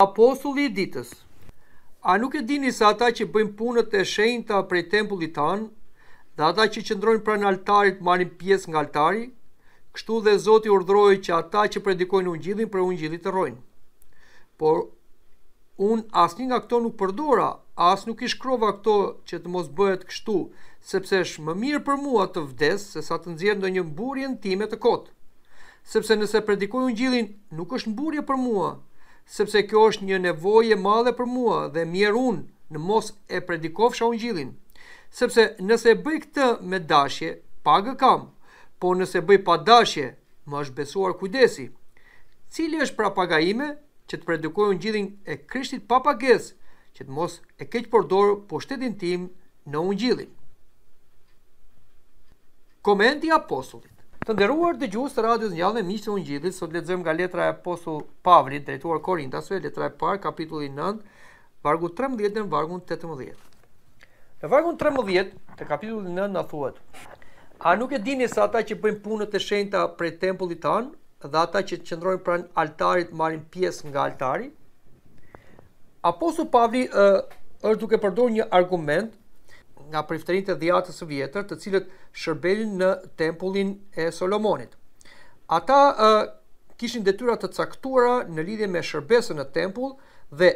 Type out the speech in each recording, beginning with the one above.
Apostulli i ditës A nuk e dini se ata që bëjnë punët e shenjta prej tempullit tan, dhe ata që qëndrojnë pranë altarit marrin pjesë nga altari, kështu dhe Zoti urdhëroi që ata që predikojnë ungjillin për gjithin të rrojnë. Por un asnjë nga këto nuk përdora, as nuk i shkrova këto që të mos bëhet kështu, sepse është më mirë për mua të vdes se sa të në një mburje time të kot. Sepse nëse predikoj ungjillin, nuk është mburje për mua, sepse kjo është një nevojë e madhe për mua dhe mirë unë në mos e predikofsha ungjillin. Sepse nëse e bëj këtë me dashje, pagë kam, po nëse bëj pa dashje, më është besuar kujdesi. Cili është pra paga ime që të predikoj ungjillin e Krishtit pa pagesë, që të mos e keq përdor pushtetin po tim në ungjillin. Komenti Apostoli Të nderuar dëgjues të radios ngjallën miqtë e Ungjillit, sot lexojmë nga letra e apostull Pavli drejtuar Korintasve, letra e parë, kapitulli 9, vargu 13 deri në vargun 18. Në vargun 13 të kapitullit 9 na thuhet: A nuk e dini se ata që bëjnë punët e shenjta prej tempullit tan dhe ata që qëndrojnë pranë altarit marrin pjesë nga altari? Apostull Pavli uh, është duke përdorur një argument nga priftërinë të dhjatës së vjetër, të cilët shërbenin në tempullin e Solomonit. Ata uh, kishin detyra të caktuara në lidhje me shërbesën në tempull dhe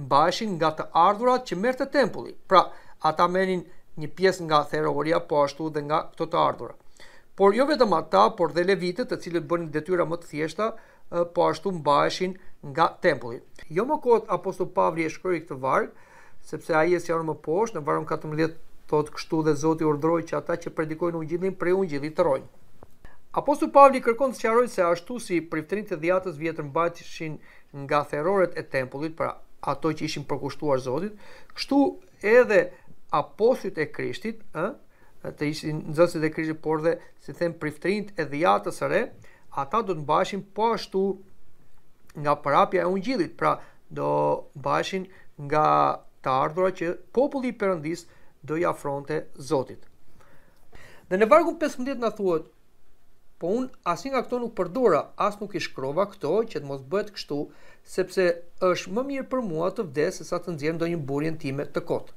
mbaheshin nga të ardhurat që merrte tempulli. Pra, ata merrnin një pjesë nga theroria po ashtu dhe nga këto të ardhurat. Por jo vetëm ata, por dhe levitët, të cilët bënin detyra më të thjeshta, po ashtu mbaheshin nga tempulli. Jo më kohët apostull Pavli e shkroi këtë varg, sepse ai është janë më poshtë në varon 14 thot kështu dhe Zoti urdhroi që ata që predikojnë ungjillin për ungjilli të rojnë. Apostull Pavli kërkon të sqarojë se ashtu si priftrin të dhjatës vjetër mbajtishin nga theroret e tempullit pra ato që ishin përkushtuar Zotit, kështu edhe apostujt e Krishtit, ë, të ishin nxënësit e Krishtit, por dhe si them priftërinë e dhjatës së re, ata do të mbashin po ashtu nga parapja e ungjillit, pra do mbashin nga të ardhura që populli i Perëndis do i afronte Zotit. Dhe në vargu 15 na thuhet, po un asnjë nga këto nuk përdora, as nuk i shkrova këto që të mos bëhet kështu, sepse është më mirë për mua të vdes sesa të nxjerr ndonjë burjen time të kot.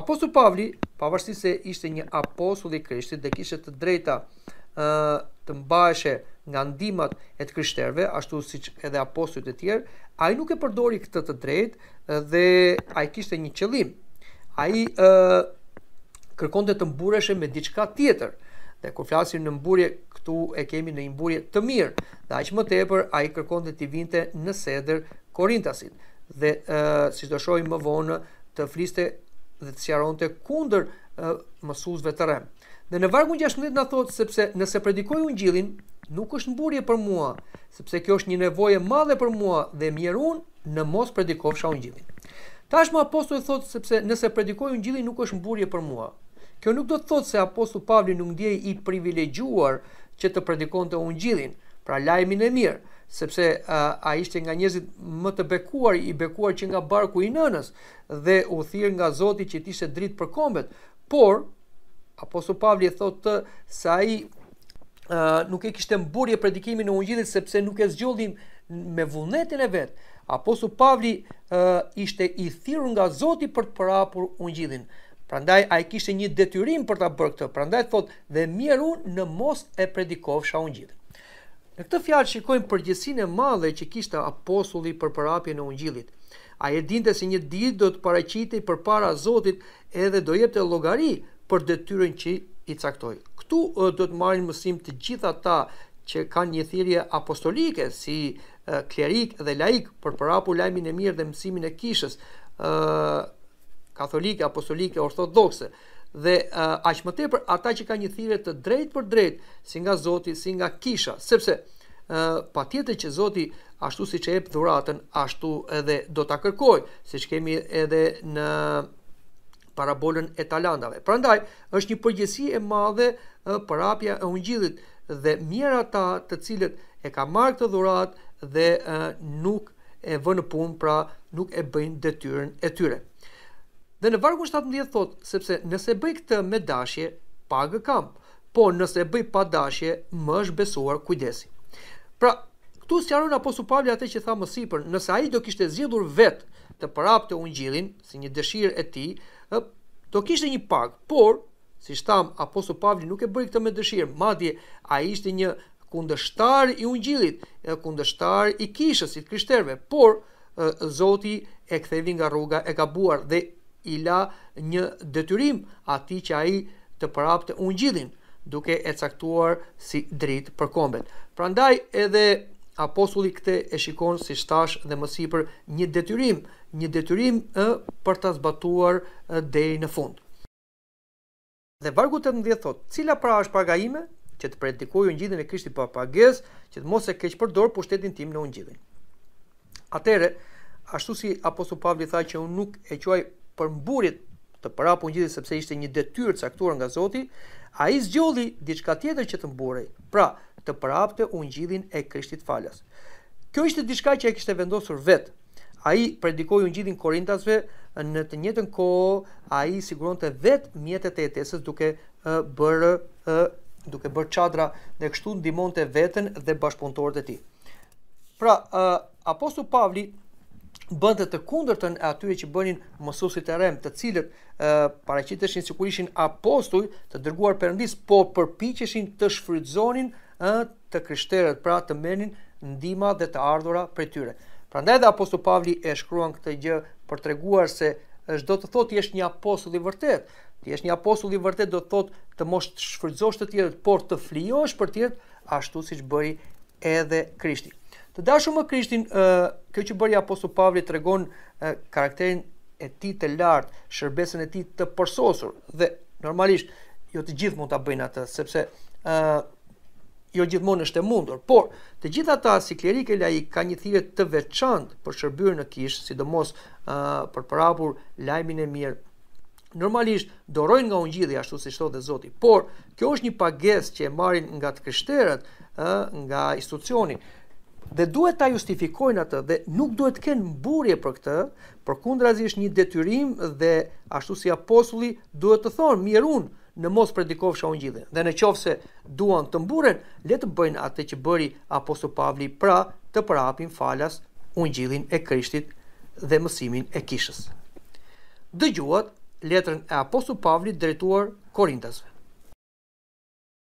Apostu Pavli, pavarësisht se ishte një apostull i Krishtit dhe kishte të drejta të mbaheshe nga ndihmat e të krishterëve ashtu si edhe apostujt e tjerë, ai nuk e përdori këtë të drejtë dhe ai kishte një qëllim. Ai ë kërkonte të mbureshe me diçka tjetër. Dhe kur flasim në mburje, këtu e kemi në mburje të mirë, dhe ndaj më tepër ai kërkonte të vinte në seder Korintasit dhe ë si do shohim më vonë të fliste dhe të sqaronte kundër uh, mësuesve të rem. Dhe në vargun 16 na thotë sepse nëse predikoj ungjillin, nuk është mburje për mua, sepse kjo është një nevojë e madhe për mua dhe unë në mos predikofsha ungjillin. Tashmë e thotë sepse nëse predikoj ungjillin nuk është mburje për mua. Kjo nuk do të thotë se apostulli Pavli nuk ndjej i privilegjuar që të predikonte ungjillin, pra lajmin e mirë, sepse uh, a ishte nga njerëzit më të bekuar, i bekuar që nga barku i nënës, dhe u thirë nga Zoti që tishe dritë për kombet, por, aposu Pavli e thotë të se a i uh, nuk e kishte mburje predikimin në ungjilit, sepse nuk e zgjullim me vullnetin e vetë, aposu Pavli uh, ishte i thirë nga Zoti për të përapur ungjilin, Prandaj ai kishte një detyrim për ta bërë këtë. Prandaj thotë dhe miru në mos e a ungjillin. Në këtë fjalë shikojmë përgjësinë e madhe që kishte apostulli për përapjen e ungjillit. Ai e dinte se një ditë do të paraqitej përpara Zotit edhe do jepte llogari për detyrën që i caktoi. Ktu do të marrin mësim të gjithë ata që kanë një thirrje apostolike si klerik dhe laik për përapur lajmin e mirë dhe mësimin e kishës, katolike, apostolike, ortodokse, dhe uh, aq më tepër ata që kanë një thirrje të drejtë për drejtë, si nga Zoti, si nga kisha, sepse uh, patjetër që Zoti ashtu siç e jep dhuratën, ashtu edhe do ta kërkojë, siç kemi edhe në parabolën e talandave. Prandaj është një përgjegjësi e madhe uh, për hapja e ungjillit dhe mira ta të cilët e ka marrë këtë dhuratë dhe uh, nuk e vënë punë, pra nuk e bëjnë detyrën e tyre. Uh, Dhe në vargu 17 thot, sepse nëse bëj këtë me dashje, pagë kam, po nëse bëj pa dashje, më është besuar kujdesi. Pra, këtu sjarën apo su pavli atë që tha më sipër, nëse a i do kishte zjedhur vetë të përap të unë gjilin, si një dëshirë e ti, do kishte një pagë, por, si shtam, apo su pavli nuk e bëj këtë me dëshirë, madje a i ishte një kundështar i unë gjilit, kundështar i kishës, i të krishterve, por, Zoti e kthevi nga rruga e gabuar dhe i la një detyrim ati që a i të përrapë të unë gjithin, duke e caktuar si dritë për kombet. Pra ndaj edhe apostulli këte e shikon si shtash dhe mësi për një detyrim, një detyrim e për të zbatuar dhej në fund. Dhe vargu të të thot, cila pra është paga ime? që të predikoj unë gjithin e krishti për pages, që të mos e keqë për dorë për shtetin tim në unë gjithin. Atere, ashtu si Aposu Pavli tha që unë nuk e quaj për mburit të para punëgjitit sepse ishte një detyrë caktuar nga Zoti, a i zgjodhi diçka tjetër që të mburej, pra të prapte ungjillin e Krishtit falas. Kjo ishte diçka që e kishte vendosur vet. Ai predikoi ungjillin Korintasve në të njëjtën kohë, ai siguronte vet mjetet e etesës duke bërë duke bërë çadra dhe kështu ndihmonte veten dhe bashkëpunëtorët e tij. Pra, apostulli Pavli bëndet të kundërtën e atyre që bënin mësuesit e rem, të cilët pareqiteshin paraqiteshin sikur ishin apostuj të dërguar Perëndis, po përpiqeshin të shfrytëzonin të krishterët, pra të menin ndihma dhe të ardhurat për tyre. Prandaj dhe apostu Pavli e shkruan këtë gjë për treguar se është do të thotë jeshtë një apostull i vërtet. Ti jesh një apostull i vërtet do të thotë të mos shfrytëzosh të tjerët, por të flijosh për tjere ashtu siç bëri edhe Krishti. Të dashur më Krishtin, ë kjo që bëri apostull Pavli tregon karakterin e tij të lartë, shërbesën e tij të përsosur dhe normalisht jo të gjithë mund ta bëjnë atë sepse ë jo gjithmonë është e mundur, por të gjithë ata si klerikë laik kanë një thirrje të veçantë për shërbyer në kish, sidomos ë për përhapur lajmin e mirë. Normalisht dorojnë nga ungjilli ashtu si thotë dhe Zoti, por kjo është një pagesë që e marrin nga të krishterët, ë nga institucioni dhe duhet ta justifikojnë atë dhe nuk duhet të kenë mburje për këtë, është një detyrim dhe ashtu si apostulli duhet të thonë mirun në mos predikofsha unë gjithë. Dhe në qofë se duan të mburen, le të bëjnë atë që bëri apostull Pavli, pra të përapin falas unë gjithin e Krishtit dhe mësimin e kishës. Dëgjuat letrën e apostull Pavli drejtuar Korintasve.